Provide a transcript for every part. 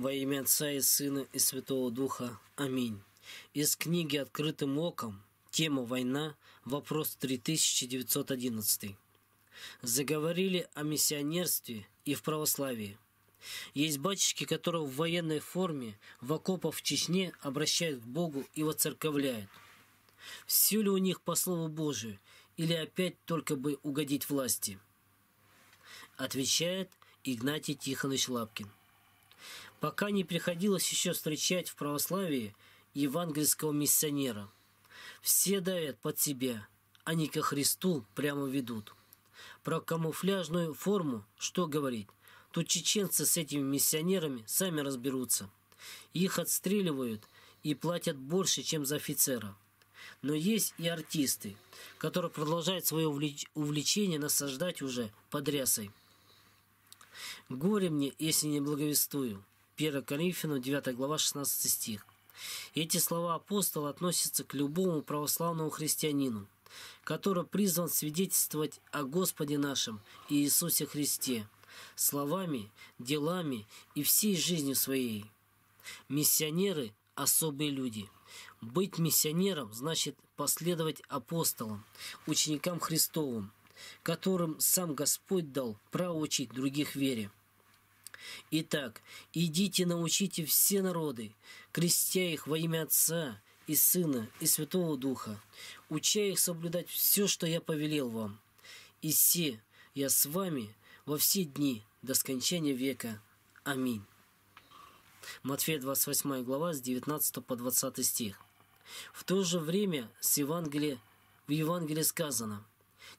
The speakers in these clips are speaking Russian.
Во имя Отца и Сына и Святого Духа. Аминь. Из книги «Открытым оком» тема «Война», вопрос 3911. Заговорили о миссионерстве и в православии. Есть батюшки, которые в военной форме в окопах в Чечне обращают к Богу и воцерковляют. Все ли у них по Слову Божию, или опять только бы угодить власти? Отвечает Игнатий Тихонович Лапкин пока не приходилось еще встречать в православии евангельского миссионера. Все давят под себя, они ко Христу прямо ведут. Про камуфляжную форму что говорить? Тут чеченцы с этими миссионерами сами разберутся. Их отстреливают и платят больше, чем за офицера. Но есть и артисты, которые продолжают свое увлечение насаждать уже подрясой. «Горе мне, если не благовествую». 1 Коринфяну, 9 глава, 16 стих. Эти слова апостола относятся к любому православному христианину, который призван свидетельствовать о Господе нашем и Иисусе Христе словами, делами и всей жизнью своей. Миссионеры – особые люди. Быть миссионером значит последовать апостолам, ученикам Христовым – которым сам Господь дал право учить других вере. Итак, идите научите все народы, крестя их во имя Отца и Сына и Святого Духа, уча их соблюдать все, что я повелел вам. И все, я с вами во все дни до скончания века. Аминь. Матфея 28 глава с 19 по 20 стих. В то же время с Евангелия, в Евангелии сказано –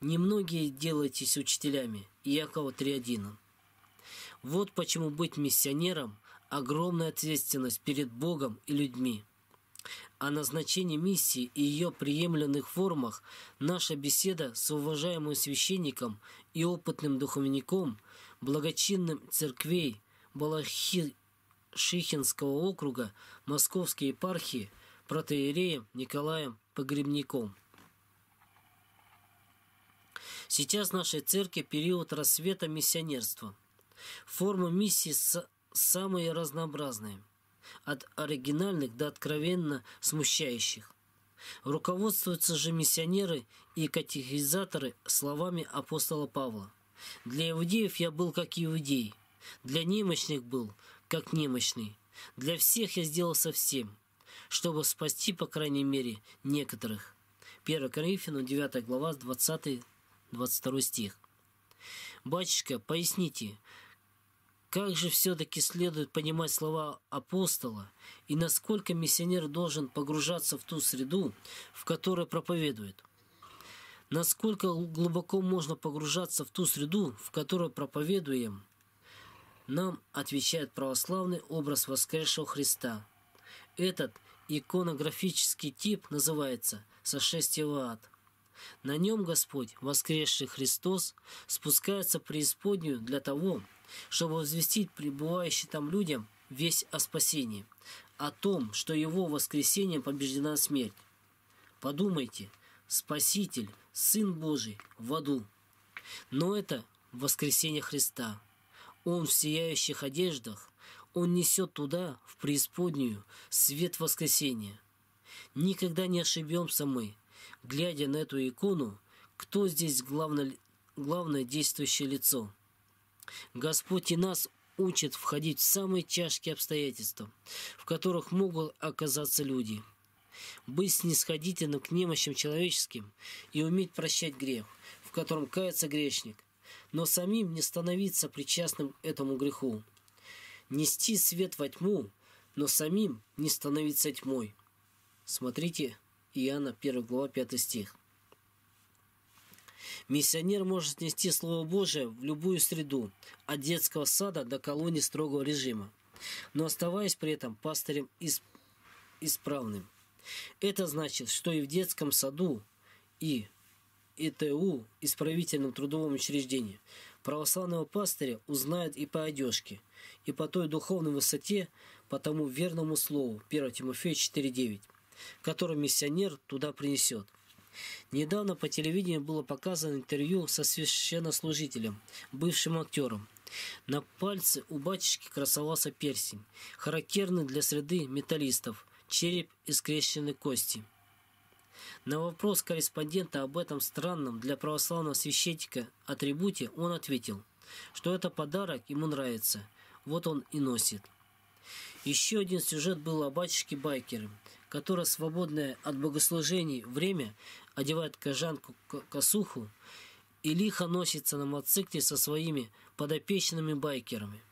Немногие делаетесь учителями. Иакова 3.1. Вот почему быть миссионером – огромная ответственность перед Богом и людьми. О а назначении миссии и ее приемленных формах наша беседа с уважаемым священником и опытным духовником, благочинным церквей шихинского округа Московской епархии протеереем Николаем Погребником – Сейчас в нашей церкви период рассвета миссионерства. Формы миссии самые разнообразные, от оригинальных до откровенно смущающих. Руководствуются же миссионеры и катехизаторы словами апостола Павла. «Для иудеев я был как иудей, для немощных был как немощный, для всех я сделал совсем, чтобы спасти, по крайней мере, некоторых». 1 Коринфянам 9 глава 20 22 стих. «Батюшка, поясните, как же все-таки следует понимать слова апостола и насколько миссионер должен погружаться в ту среду, в которой проповедует? Насколько глубоко можно погружаться в ту среду, в которую проповедуем? Нам отвечает православный образ воскресшего Христа. Этот иконографический тип называется «Сошествие в ад». На нем Господь, воскресший Христос, спускается в преисподнюю для того, чтобы возвестить пребывающим там людям весь о спасении, о том, что его воскресением побеждена смерть. Подумайте, Спаситель, Сын Божий в аду. Но это воскресение Христа. Он в сияющих одеждах, он несет туда, в преисподнюю, свет воскресения. Никогда не ошибемся мы – глядя на эту икону, кто здесь главное, главное действующее лицо. Господь и нас учит входить в самые тяжкие обстоятельства, в которых могут оказаться люди. Быть снисходительным к немощам человеческим и уметь прощать грех, в котором кается грешник, но самим не становиться причастным этому греху. Нести свет во тьму, но самим не становиться тьмой. Смотрите Иоанна 1 глава 5 стих. Миссионер может нести Слово Божие в любую среду, от детского сада до колонии строгого режима, но оставаясь при этом пастырем исп... исправным. Это значит, что и в детском саду, и ИТУ, исправительном трудовом учреждении, православного пастыря узнают и по одежке, и по той духовной высоте, по тому верному слову 1 Тимофея 4.9 которую миссионер туда принесет. Недавно по телевидению было показано интервью со священнослужителем, бывшим актером. На пальце у батюшки красовался перстень, характерный для среды металлистов, череп и скрещенные кости. На вопрос корреспондента об этом странном для православного священника атрибуте он ответил, что это подарок ему нравится, вот он и носит. Еще один сюжет был о батюшке Байкере, которая свободное от богослужений время одевает кожанку-косуху и лихо носится на мотоцикле со своими подопечными байкерами.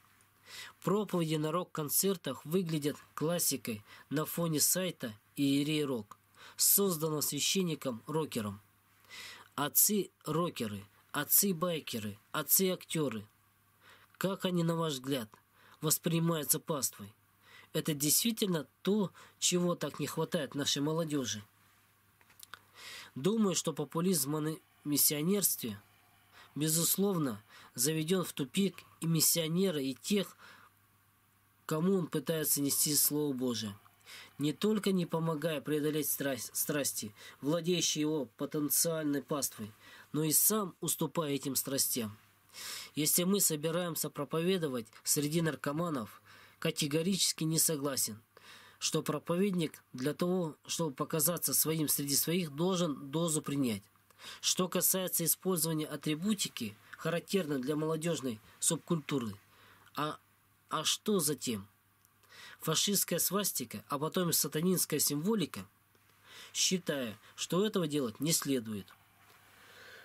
Проповеди на рок-концертах выглядят классикой на фоне сайта «Иерей Рок», созданного священником-рокером. Отцы-рокеры, отцы-байкеры, отцы-актеры. Как они, на ваш взгляд, воспринимаются паствой? Это действительно то, чего так не хватает нашей молодежи. Думаю, что популизм о миссионерстве, безусловно, заведен в тупик и миссионера, и тех, кому он пытается нести Слово Божие. Не только не помогая преодолеть страсть, страсти, владеющие его потенциальной паствой, но и сам уступая этим страстям. Если мы собираемся проповедовать среди наркоманов – категорически не согласен, что проповедник для того, чтобы показаться своим среди своих, должен дозу принять. Что касается использования атрибутики, характерной для молодежной субкультуры, а, а что затем? Фашистская свастика, а потом сатанинская символика, считая, что этого делать не следует.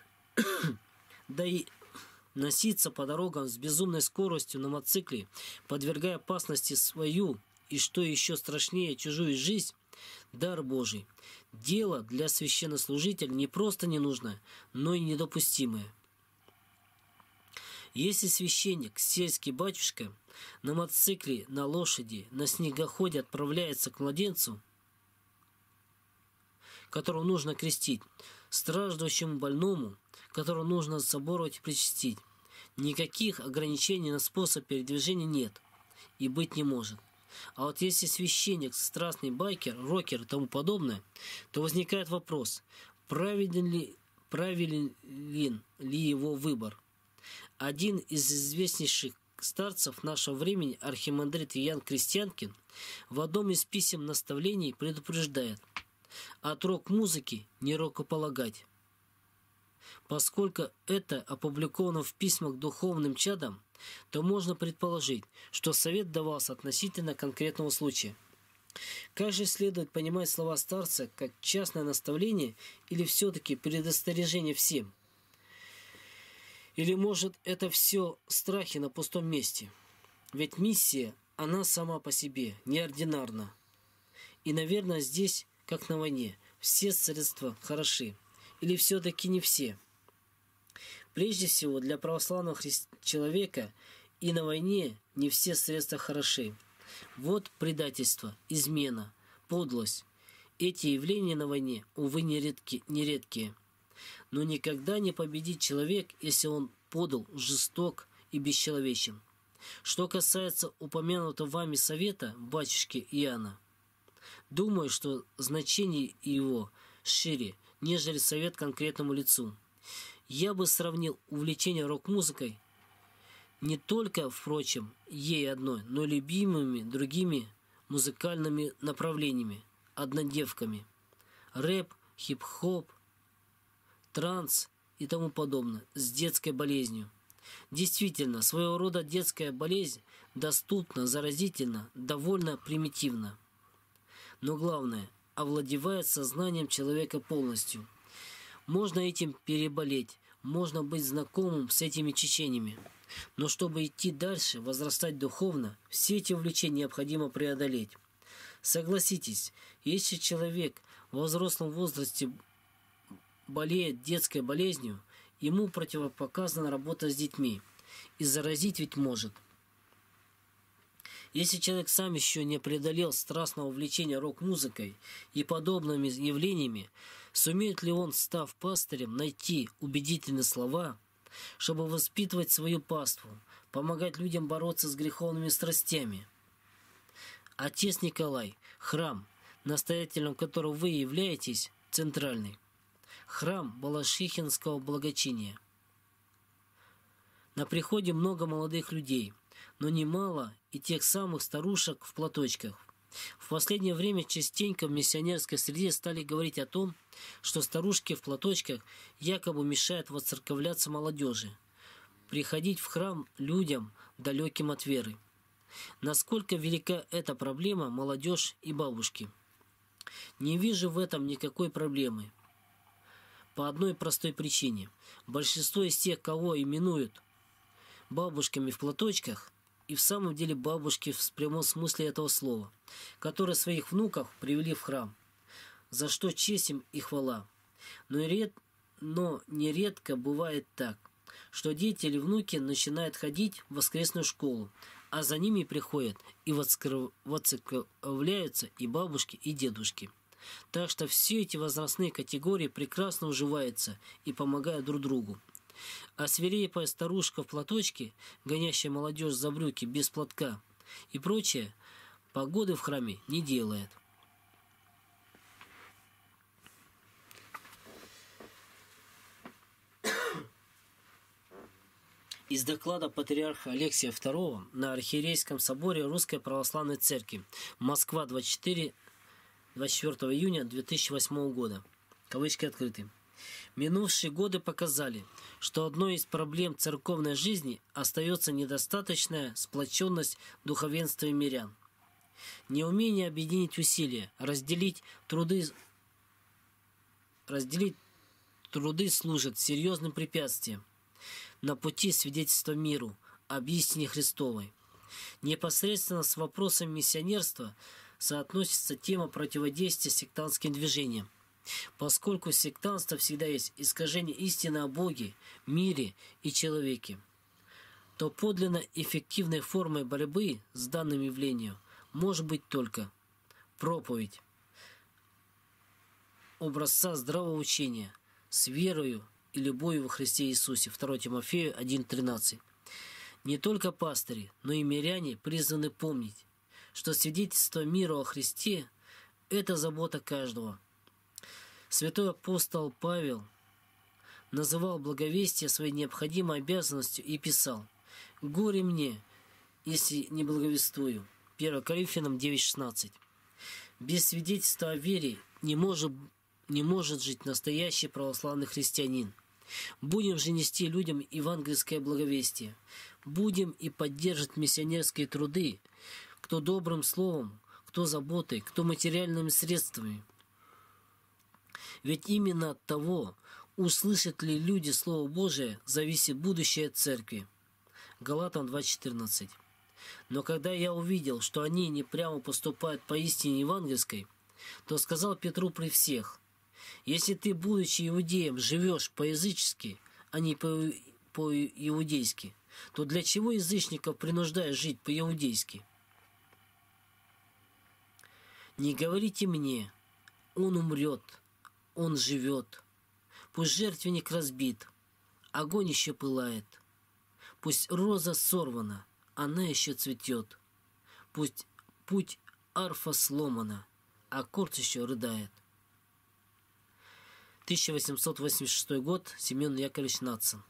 да и Носиться по дорогам с безумной скоростью на мотоцикле, подвергая опасности свою и, что еще страшнее, чужую жизнь, дар Божий. Дело для священнослужителя не просто ненужное, но и недопустимое. Если священник, сельский батюшка, на мотоцикле, на лошади, на снегоходе отправляется к младенцу, которого нужно крестить, страждущему больному, которую нужно соборовать и причастить. Никаких ограничений на способ передвижения нет и быть не может. А вот если священник, страстный байкер, рокер и тому подобное, то возникает вопрос, праведен ли, правилен ли его выбор. Один из известнейших старцев нашего времени, архимандрит Иоанн Крестьянкин, в одном из писем наставлений предупреждает от рок-музыки не рокополагать. Поскольку это опубликовано в письмах духовным чадам, то можно предположить, что совет давался относительно конкретного случая. Как же следует понимать слова старца как частное наставление или все-таки предостережение всем? Или может это все страхи на пустом месте? Ведь миссия, она сама по себе, неординарна. И, наверное, здесь, как на войне, все средства хороши или все-таки не все? Прежде всего, для православного христ... человека и на войне не все средства хороши. Вот предательство, измена, подлость. Эти явления на войне, увы, нередки, нередкие. Но никогда не победит человек, если он подал, жесток и бесчеловечен. Что касается упомянутого вами совета батюшки Иоанна, думаю, что значение его – шире, нежели совет конкретному лицу. Я бы сравнил увлечение рок-музыкой не только, впрочем, ей одной, но любимыми другими музыкальными направлениями, однодевками. Рэп, хип-хоп, транс и тому подобное, с детской болезнью. Действительно, своего рода детская болезнь доступна, заразительна, довольно примитивна. Но главное – овладевает сознанием человека полностью. Можно этим переболеть, можно быть знакомым с этими течениями. Но чтобы идти дальше, возрастать духовно, все эти увлечения необходимо преодолеть. Согласитесь, если человек в взрослом возрасте болеет детской болезнью, ему противопоказана работа с детьми. И заразить ведь может – если человек сам еще не преодолел страстного увлечения рок-музыкой и подобными явлениями, сумеет ли он, став пастырем, найти убедительные слова, чтобы воспитывать свою паству, помогать людям бороться с греховными страстями? Отец Николай, храм, настоятелем которого вы являетесь, центральный. Храм Балашихинского благочиния. На приходе много молодых людей – но немало и тех самых старушек в платочках. В последнее время частенько в миссионерской среде стали говорить о том, что старушки в платочках якобы мешают воцерковляться молодежи, приходить в храм людям, далеким от веры. Насколько велика эта проблема молодежь и бабушки? Не вижу в этом никакой проблемы. По одной простой причине. Большинство из тех, кого именуют бабушками в платочках, и в самом деле бабушки в прямом смысле этого слова, которые своих внуков привели в храм, за что честь им и хвала. Но, и ред... Но нередко бывает так, что дети или внуки начинают ходить в воскресную школу, а за ними приходят и воцерковляются и бабушки, и дедушки. Так что все эти возрастные категории прекрасно уживаются и помогают друг другу. А свирепая старушка в платочке, гонящая молодежь за брюки без платка и прочее, погоды в храме не делает. из доклада патриарха Алексия II на Архиерейском соборе Русской Православной Церкви. Москва, 24, 24 июня 2008 года. Кавычки открыты. Минувшие годы показали, что одной из проблем церковной жизни остается недостаточная сплоченность духовенства и мирян. Неумение объединить усилия, разделить труды, разделить труды служит серьезным препятствием на пути свидетельства миру об истине Христовой. Непосредственно с вопросом миссионерства соотносится тема противодействия сектантским движениям – Поскольку в сектантстве всегда есть искажение истины о Боге, мире и человеке, то подлинно эффективной формой борьбы с данным явлением может быть только проповедь образца здравого учения с верою и любовью во Христе Иисусе. 2 Тимофею 1.13. Не только пастыри, но и миряне призваны помнить, что свидетельство мира о Христе – это забота каждого – Святой апостол Павел называл благовестие своей необходимой обязанностью и писал «Горе мне, если не благовествую». 1 Коринфянам 9,16. Без свидетельства о вере не может, не может жить настоящий православный христианин. Будем же нести людям евангельское благовестие. Будем и поддерживать миссионерские труды, кто добрым словом, кто заботой, кто материальными средствами – ведь именно от того, услышат ли люди Слово Божие, зависит будущее церкви. Галатам 2.14. Но когда я увидел, что они не прямо поступают по истине евангельской, то сказал Петру при всех, «Если ты, будучи иудеем, живешь по-язычески, а не по-иудейски, то для чего язычников принуждаешь жить по-иудейски?» «Не говорите мне, он умрет, он живет. Пусть жертвенник разбит, огонь еще пылает. Пусть роза сорвана, она еще цветет. Пусть путь арфа сломана, а аккорд еще рыдает. 1886 год, Семен Яковлевич Нацин.